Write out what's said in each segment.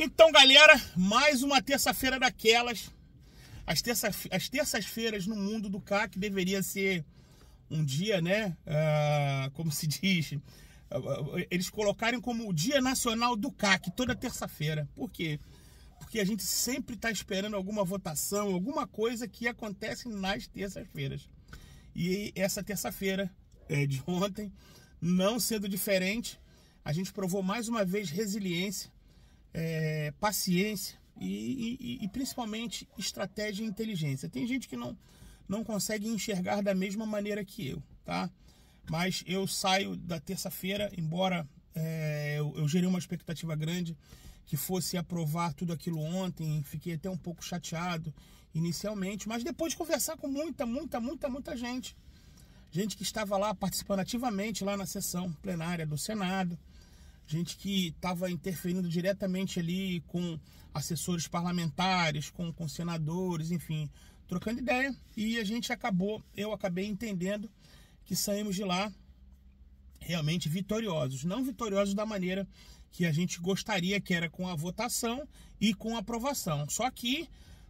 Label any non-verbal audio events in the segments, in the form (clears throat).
Então, galera, mais uma terça-feira daquelas. As, terça, as terças-feiras no mundo do CAC deveria ser um dia, né? Uh, como se (laughs) diz, uh, eles colocarem como o Dia Nacional do CAC toda terça-feira. Por quê? Porque a gente sempre está esperando alguma votação, alguma coisa que acontece nas terças-feiras. E essa terça-feira é, de ontem, não sendo diferente, a gente provou mais uma vez resiliência é, paciência e, e, e, principalmente estratégia e inteligência. Tem gente que não, não consegue enxergar da mesma maneira que eu, tá? Mas eu saio da terça-feira, embora é, eu, eu gerei uma expectativa grande que fosse aprovar tudo aquilo ontem, fiquei até um pouco chateado inicialmente, mas depois de conversar com muita, muita, muita, muita gente, gente que estava lá participando ativamente lá na sessão plenária do Senado, gente que estava interferindo diretamente ali com assessores parlamentares, com, com senadores, enfim, trocando ideia. E a gente acabou, eu acabei entendendo que saímos de lá realmente vitoriosos. Não vitoriosos da maneira que a gente gostaria, que era com a votação e com a aprovação. Só que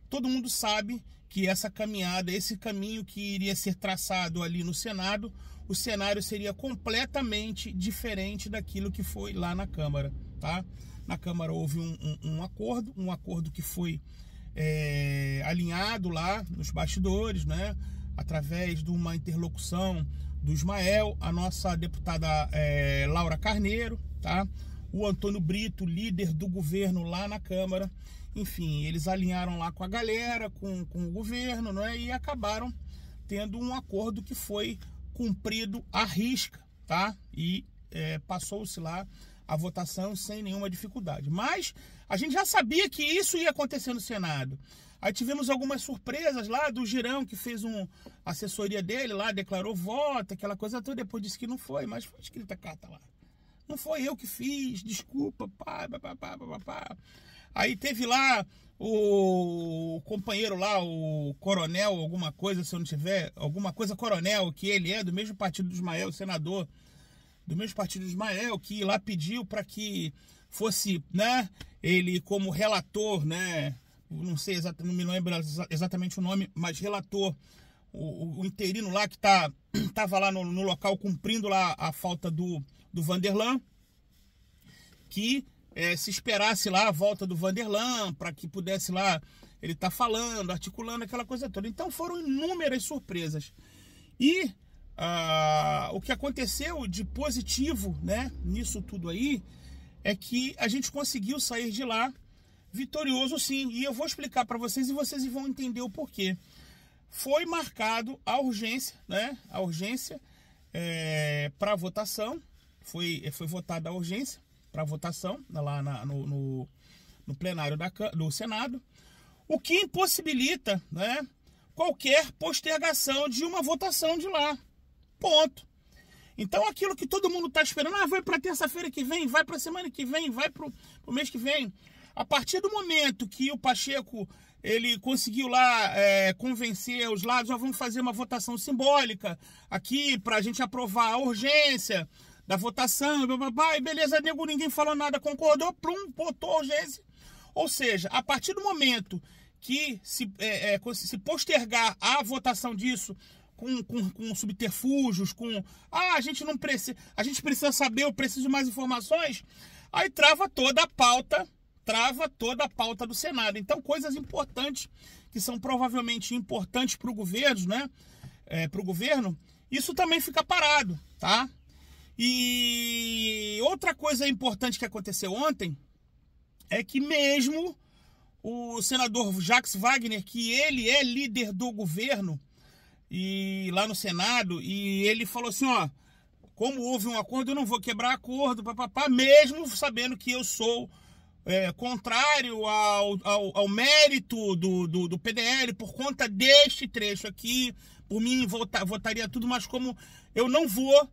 todo mundo sabe que essa caminhada, esse caminho que iria ser traçado ali no Senado, o cenário seria completamente diferente daquilo que foi lá na Câmara. Tá? Na Câmara houve um, um, um acordo, um acordo que foi é, alinhado lá nos bastidores, né? através de uma interlocução do Ismael, a nossa deputada é, Laura Carneiro, tá? o Antônio Brito, líder do governo lá na Câmara. Enfim, eles alinharam lá com a galera, com, com o governo, né? e acabaram tendo um acordo que foi cumprido a risca, tá? E é, passou-se lá a votação sem nenhuma dificuldade. Mas a gente já sabia que isso ia acontecer no Senado. Aí tivemos algumas surpresas lá do Girão, que fez uma assessoria dele lá, declarou voto, aquela coisa toda, depois disse que não foi, mas foi escrita carta lá. Não foi eu que fiz, desculpa, pá, pá, pá, pá, pá, pá. Aí teve lá o companheiro lá, o coronel, alguma coisa, se eu não tiver, alguma coisa coronel, que ele é do mesmo partido do Ismael, senador do mesmo partido do Ismael, que lá pediu para que fosse, né, ele como relator, né, não sei exatamente, não me lembro exatamente o nome, mas relator, o, o interino lá que tá, (clears throat) tava lá no, no, local cumprindo lá a falta do, do Vanderlan, que é, se esperasse lá a volta do Vanderlan, para que pudesse lá ele estar tá falando, articulando, aquela coisa toda. Então foram inúmeras surpresas. E ah, o que aconteceu de positivo né, nisso tudo aí é que a gente conseguiu sair de lá vitorioso sim. E eu vou explicar para vocês e vocês vão entender o porquê. Foi marcado a urgência, né? A urgência é, para votação. Foi, foi votada a urgência para votação lá na, no, no, no, plenário da, do Senado, o que impossibilita né, qualquer postergação de uma votação de lá. Ponto. Então aquilo que todo mundo está esperando, ah, vai para terça-feira que vem, vai para semana que vem, vai para o mês que vem. A partir do momento que o Pacheco ele conseguiu lá é, convencer os lados, ah, vamos fazer uma votação simbólica aqui para a gente aprovar a urgência, da votação, e beleza, nego, ninguém falou nada, concordou, plum, botou o Gese. Ou seja, a partir do momento que se, é, é, se postergar a votação disso com, com, com, subterfúgios, com ah, a gente não precisa, a gente precisa saber, eu preciso de mais informações, aí trava toda a pauta, trava toda a pauta do Senado. Então, coisas importantes que são provavelmente importantes para o governo, né? É, para o governo, isso também fica parado, tá? E outra coisa importante que aconteceu ontem é que mesmo o senador Jax Wagner, que ele é líder do governo e lá no Senado, e ele falou assim, ó, como houve um acordo, eu não vou quebrar acordo, papapá, mesmo sabendo que eu sou é, contrário ao, ao, ao mérito do, do, do, PDL por conta deste trecho aqui, por mim votar votaria tudo, mas como eu não vou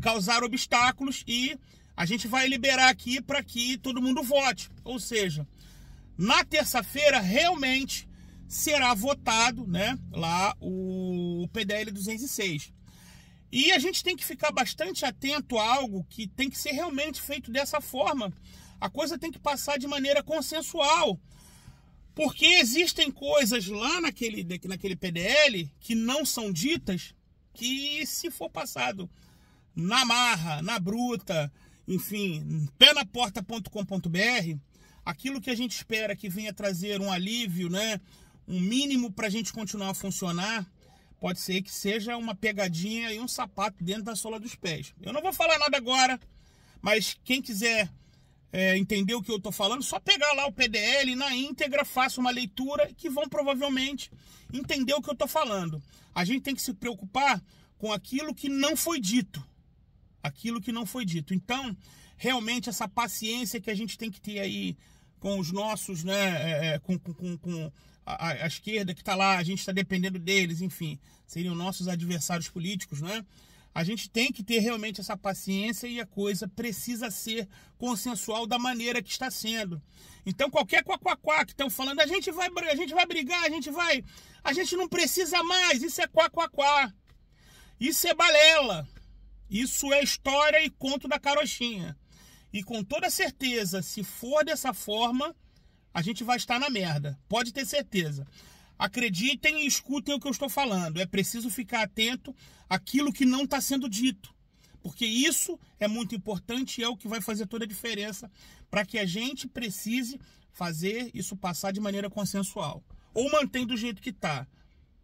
causar obstáculos e a gente vai liberar aqui para que todo mundo vote. Ou seja, na terça-feira realmente será votado, né, lá o PDL 206. E a gente tem que ficar bastante atento a algo que tem que ser realmente feito dessa forma. A coisa tem que passar de maneira consensual. Porque existem coisas lá naquele, naquele PDL que não são ditas que, se for passado na marra, na bruta, enfim, pé na aquilo que a gente espera que venha trazer um alívio, né, um mínimo para a gente continuar a funcionar, pode ser que seja uma pegadinha e um sapato dentro da sola dos pés. Eu não vou falar nada agora, mas quem quiser é, entender o que eu estou falando, só pegar lá o PDL na íntegra, faça uma leitura que vão provavelmente entender o que eu estou falando. A gente tem que se preocupar com aquilo que não foi dito aquilo que não foi dito. Então, realmente, essa paciência que a gente tem que ter aí com os nossos, né, é, é com, com, com a, a, esquerda que está lá, a gente está dependendo deles, enfim, seriam nossos adversários políticos, né? A gente tem que ter realmente essa paciência e a coisa precisa ser consensual da maneira que está sendo. Então qualquer quaquaquá que estão falando, a gente vai a gente vai brigar, a gente vai, a gente não precisa mais, isso é quaquaquá. Isso é balela. Isso é história e conto da carochinha. E com toda certeza, se for dessa forma, a gente vai estar na merda. Pode ter certeza. Acreditem e escutem o que eu estou falando. É preciso ficar atento àquilo que não está sendo dito. Porque isso é muito importante e é o que vai fazer toda a diferença para que a gente precise fazer isso passar de maneira consensual. Ou mantém do jeito que está.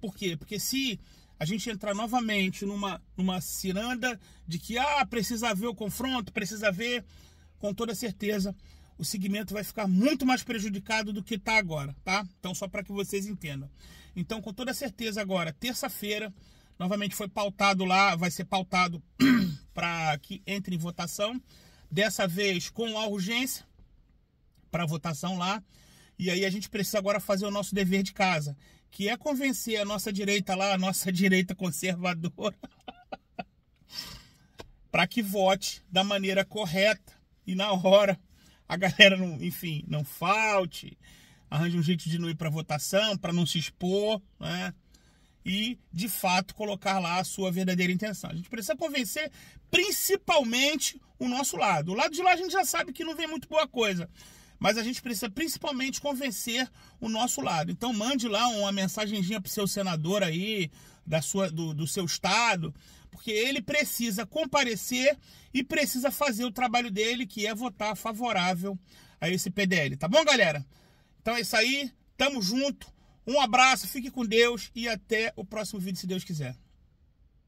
Por quê? Porque se a gente entrar novamente numa, numa ciranda de que ah, precisa ver o confronto, precisa ver, com toda certeza o segmento vai ficar muito mais prejudicado do que está agora, tá? Então só para que vocês entendam. Então com toda certeza agora, terça-feira, novamente foi pautado lá, vai ser pautado (clears throat) para que entre em votação, dessa vez com a urgência para votação lá. E aí a gente precisa agora fazer o nosso dever de casa, que é convencer a nossa direita lá, a nossa (laughs) direita conservadora, (laughs) para que vote da maneira correta e na hora. A galera, não, enfim, não falte, arranje um jeito de não ir para votação, para não se expor, né? E, de fato, colocar lá a sua verdadeira intenção. A gente precisa convencer principalmente o nosso lado. O lado de lá a gente já sabe que não vem muito boa coisa mas a gente precisa principalmente convencer o nosso lado. Então mande lá uma mensagenzinha para o seu senador aí, da sua, do, do seu estado, porque ele precisa comparecer e precisa fazer o trabalho dele, que é votar favorável a esse PDL. Tá bom, galera? Então é isso aí, tamo junto, um abraço, fique com Deus e até o próximo vídeo, se Deus quiser.